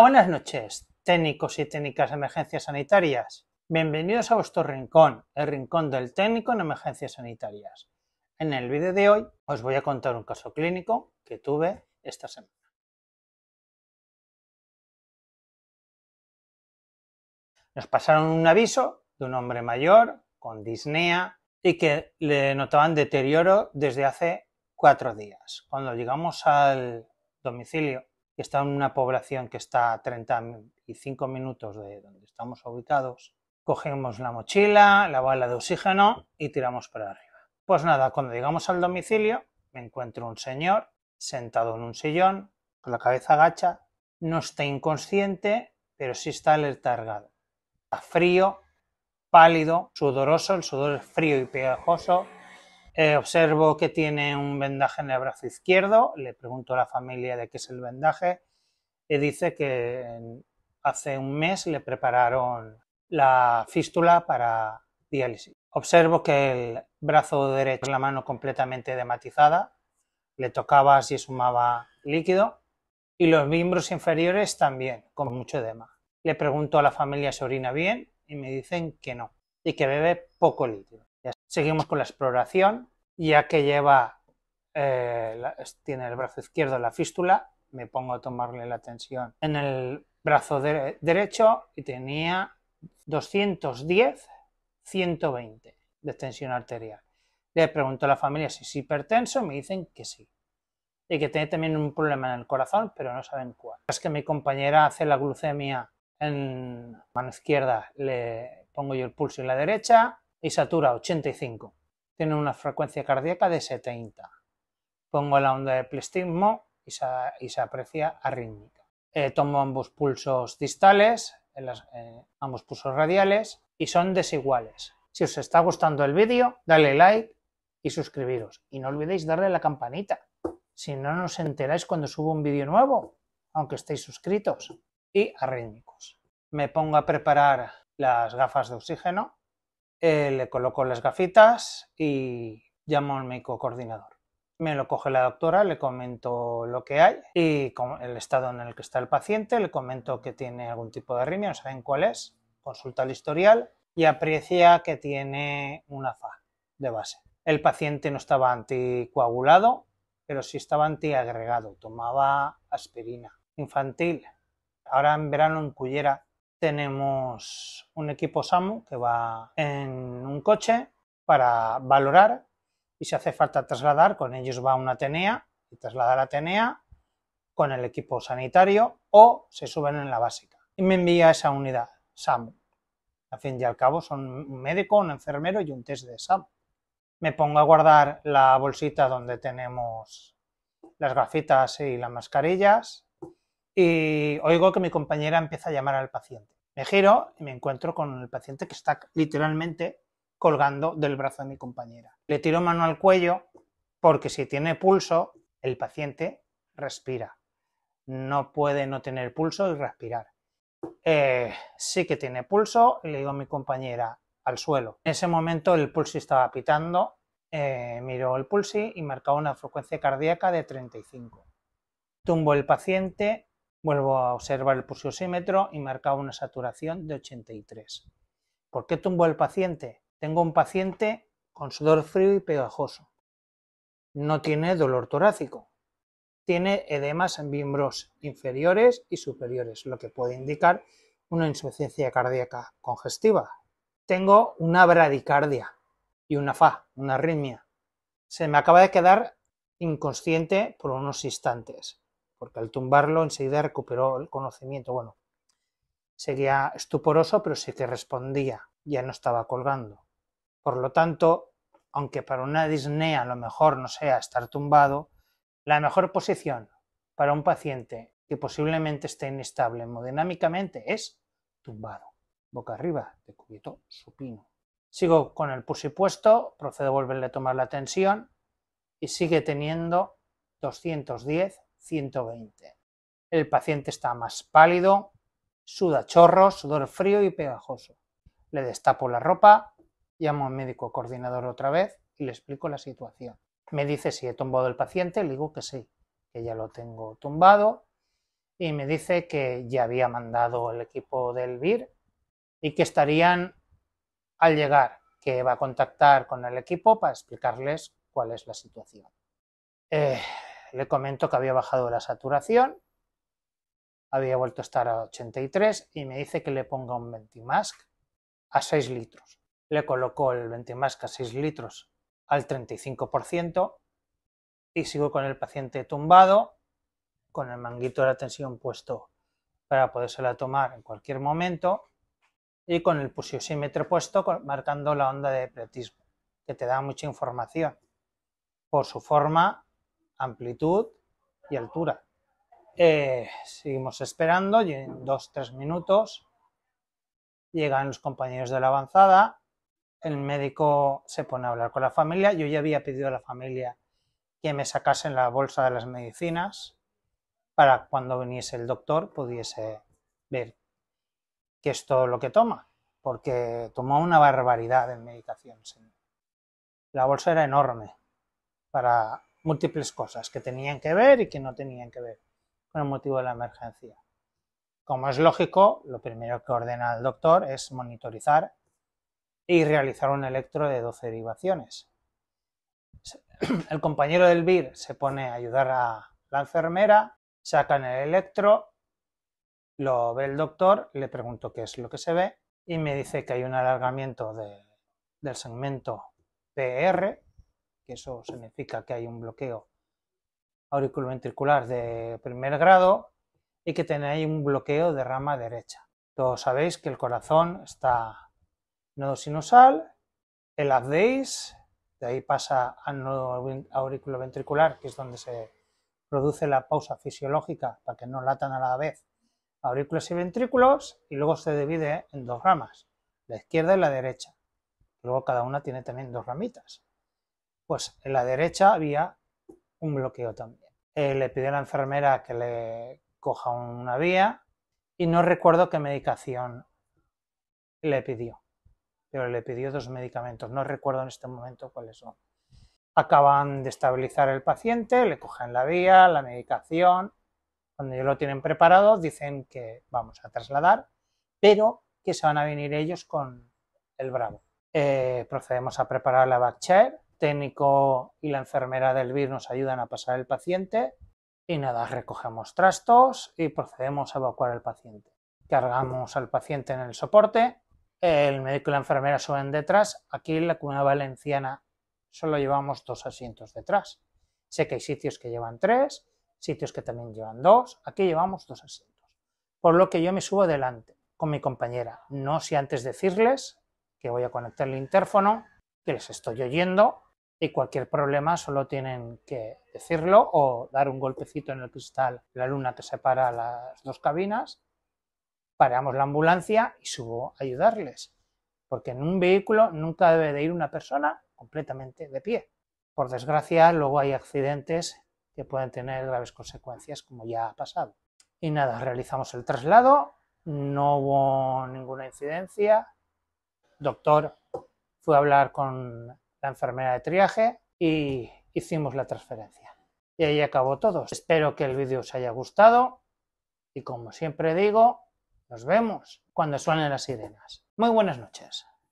buenas noches, técnicos y técnicas de emergencias sanitarias. Bienvenidos a vuestro rincón, el rincón del técnico en emergencias sanitarias. En el vídeo de hoy os voy a contar un caso clínico que tuve esta semana. Nos pasaron un aviso de un hombre mayor con disnea y que le notaban deterioro desde hace cuatro días. Cuando llegamos al domicilio que está en una población que está a 35 minutos de donde estamos ubicados, cogemos la mochila, la bala de oxígeno y tiramos para arriba. Pues nada, cuando llegamos al domicilio, me encuentro un señor sentado en un sillón, con la cabeza agacha, no está inconsciente, pero sí está alertargado. Está frío, pálido, sudoroso, el sudor es frío y pegajoso, eh, observo que tiene un vendaje en el brazo izquierdo, le pregunto a la familia de qué es el vendaje y dice que hace un mes le prepararon la fístula para diálisis. Observo que el brazo derecho, la mano completamente dematizada, le tocaba si sumaba líquido y los miembros inferiores también, con mucho edema. Le pregunto a la familia si orina bien y me dicen que no y que bebe poco líquido. Seguimos con la exploración, ya que lleva, eh, tiene el brazo izquierdo la fístula, me pongo a tomarle la tensión en el brazo derecho y tenía 210, 120 de tensión arterial. Le pregunto a la familia si es hipertenso, me dicen que sí. Y que tiene también un problema en el corazón, pero no saben cuál. Es que mi compañera hace la glucemia en mano izquierda, le pongo yo el pulso en la derecha, y satura 85. Tiene una frecuencia cardíaca de 70. Pongo la onda de plestismo y se, aprecia arrítmica. Eh, tomo ambos pulsos distales, eh, ambos pulsos radiales y son desiguales. Si os está gustando el vídeo, dale like y suscribiros. Y no olvidéis darle la campanita. Si no, nos enteráis cuando subo un vídeo nuevo, aunque estéis suscritos y arrítmicos. Me pongo a preparar las gafas de oxígeno eh, le coloco las gafitas y llamo al médico coordinador. Me lo coge la doctora, le comento lo que hay y el estado en el que está el paciente, le comento que tiene algún tipo de arritmia, no saben cuál es, consulta el historial y aprecia que tiene una FA de base. El paciente no estaba anticoagulado, pero sí estaba antiagregado, tomaba aspirina infantil. Ahora en verano en Cullera tenemos un equipo SAMU que va en un coche para valorar y si hace falta trasladar, con ellos va una Atenea y traslada a Atenea con el equipo sanitario o se suben en la básica y me envía esa unidad SAMU. A fin y al cabo son un médico, un enfermero y un test de SAMU. Me pongo a guardar la bolsita donde tenemos las grafitas y las mascarillas y eh, oigo que mi compañera empieza a llamar al paciente. Me giro y me encuentro con el paciente que está literalmente colgando del brazo de mi compañera. Le tiro mano al cuello porque si tiene pulso, el paciente respira. No puede no tener pulso y respirar. Eh, sí que tiene pulso, le digo a mi compañera, al suelo. En ese momento el pulsi estaba pitando, eh, miró el pulsi y marcaba una frecuencia cardíaca de 35. Tumbo el paciente, Vuelvo a observar el pulsiosímetro y marcaba una saturación de 83. ¿Por qué tumbo el paciente? Tengo un paciente con sudor frío y pegajoso. No tiene dolor torácico. Tiene edemas en miembros inferiores y superiores, lo que puede indicar una insuficiencia cardíaca congestiva. Tengo una bradicardia y una FA, una arritmia. Se me acaba de quedar inconsciente por unos instantes porque al tumbarlo enseguida recuperó el conocimiento. Bueno, seguía estuporoso, pero sí que respondía, ya no estaba colgando. Por lo tanto, aunque para una disnea lo mejor no sea estar tumbado, la mejor posición para un paciente que posiblemente esté inestable hemodinámicamente es tumbado, boca arriba, de cubierto supino. Sigo con el pusipuesto, procedo a volverle a tomar la tensión y sigue teniendo 210 120. El paciente está más pálido, suda chorros, sudor frío y pegajoso. Le destapo la ropa, llamo al médico coordinador otra vez y le explico la situación. Me dice si he tumbado el paciente, le digo que sí, que ya lo tengo tumbado y me dice que ya había mandado el equipo del BIR y que estarían al llegar, que va a contactar con el equipo para explicarles cuál es la situación. Eh, le comento que había bajado la saturación, había vuelto a estar a 83 y me dice que le ponga un Ventimask a 6 litros. Le colocó el Ventimask a 6 litros al 35% y sigo con el paciente tumbado, con el manguito de la tensión puesto para podérsela tomar en cualquier momento y con el pusiosímetro puesto marcando la onda de pretismo, que te da mucha información por su forma amplitud y altura. Eh, seguimos esperando y en dos tres minutos llegan los compañeros de la avanzada, el médico se pone a hablar con la familia, yo ya había pedido a la familia que me sacasen la bolsa de las medicinas para cuando viniese el doctor pudiese ver qué es todo lo que toma, porque tomó una barbaridad de medicación. La bolsa era enorme para múltiples cosas que tenían que ver y que no tenían que ver con el motivo de la emergencia. Como es lógico, lo primero que ordena el doctor es monitorizar y realizar un electro de 12 derivaciones. El compañero del BIR se pone a ayudar a la enfermera, sacan el electro, lo ve el doctor, le pregunto qué es lo que se ve y me dice que hay un alargamiento del segmento PR que eso significa que hay un bloqueo auriculoventricular de primer grado y que tenéis un bloqueo de rama derecha. Todos sabéis que el corazón está nodo sinusal, el abdeis, de ahí pasa al nodo auriculoventricular, que es donde se produce la pausa fisiológica para que no latan a la vez aurículas y ventrículos, y luego se divide en dos ramas, la izquierda y la derecha. Luego cada una tiene también dos ramitas pues en la derecha había un bloqueo también. Eh, le pidió a la enfermera que le coja una vía y no recuerdo qué medicación le pidió, pero le pidió dos medicamentos, no recuerdo en este momento cuáles son. Acaban de estabilizar el paciente, le cogen la vía, la medicación, cuando ya lo tienen preparado dicen que vamos a trasladar, pero que se van a venir ellos con el Bravo. Eh, procedemos a preparar la backchair técnico y la enfermera del BIR nos ayudan a pasar el paciente. Y nada, recogemos trastos y procedemos a evacuar al paciente. Cargamos al paciente en el soporte. El médico y la enfermera suben detrás. Aquí en la cuna valenciana solo llevamos dos asientos detrás. Sé que hay sitios que llevan tres, sitios que también llevan dos. Aquí llevamos dos asientos. Por lo que yo me subo adelante con mi compañera. No sé antes decirles que voy a conectar el interfono, que les estoy oyendo y cualquier problema solo tienen que decirlo o dar un golpecito en el cristal la luna que separa las dos cabinas, paramos la ambulancia y subo a ayudarles, porque en un vehículo nunca debe de ir una persona completamente de pie. Por desgracia, luego hay accidentes que pueden tener graves consecuencias, como ya ha pasado. Y nada, realizamos el traslado, no hubo ninguna incidencia. doctor fue a hablar con enfermera de triaje y hicimos la transferencia. Y ahí acabó todo. Espero que el vídeo os haya gustado y como siempre digo, nos vemos cuando suenen las sirenas. Muy buenas noches.